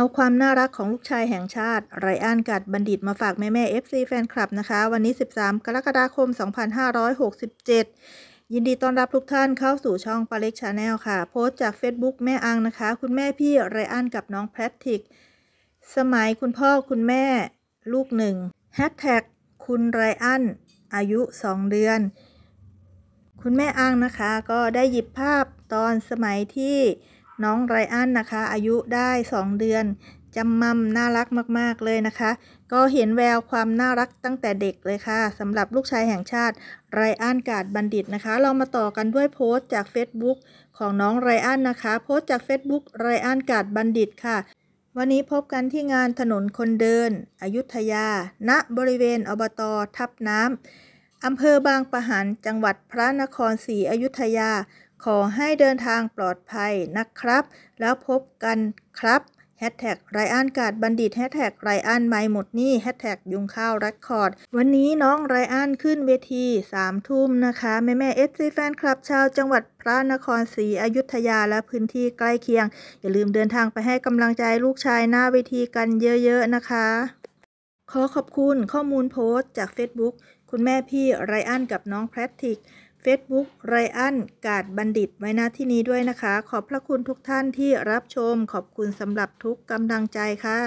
เอาความน่ารักของลูกชายแห่งชาติไรอันกัดบัณฑิตมาฝากแม่แม่ FC แฟนคลับนะคะ วันนี้ 13 กรกฎาคม 2567 ยินดีต้อนรับทุกท่านเข้าสู่ช่องปาเล็กชาแนลค่ะ โพสต์จาก Facebook แม่อังนะคะ คุณแม่พี่ไรอันกับน้องแพทริก สมัยคุณพ่อคุณแม่ลูกหนึ่งแฮชแท็กคุณไรอันอายุ 2 เดือน คุณแม่อังนะคะ ก็ได้หยิบภาพตอนสมัยที่น้องไรอันนะคะ อายุได้ 2 เดือนจำมัมน่ารักมากๆเลยนะคะ ก็เห็นแววความน่ารักตั้งแต่เด็กเลยค่ะ สำหรับลูกชายแห่งชาติ ไรอันกาดบัณฑิตนะคะ เรามาต่อกันด้วยโพสต์จาก Facebook ของน้องไรอันนะคะ โพสต์จาก Facebook ไรอันกาดบัณฑิตค่ะ วันนี้พบกันที่งานถนนคนเดิน อยุธยา ณ บริเวณอบต ทับน้ำ อำเภอบางปะหันจังหวัดพระนครศรีอยุธยาขอให้เดินทางปลอดภัยนะครับ แล้วพบกันครับแฮชแท็กไรอันกาดบัณฑิตแฮชแท็กไรอันไม่หมดนี่แฮชแท็กยุงข้าวรักคอร์ดวันนี้น้องไรอันขึ้นเวทีสามทุ่มนะคะ แม่แม่เอฟซีแฟนคลับชาวจังหวัดพระนครศรีอยุธยาและพื้นที่ใกล้เคียง อย่าลืมเดินทางไปให้กำลังใจลูกชายหน้าเวทีกันเยอะๆนะคะ ขอขอบคุณข้อมูลโพสต์จาก Facebook คุณแม่พี่ไรอันกับน้องแพลติก Facebook ไรอันกาดบัณฑิตไว้นะที่นี้ด้วยนะคะ ขอบพระคุณทุกท่านที่รับชม ขอบคุณสำหรับทุกกำลังใจค่ะ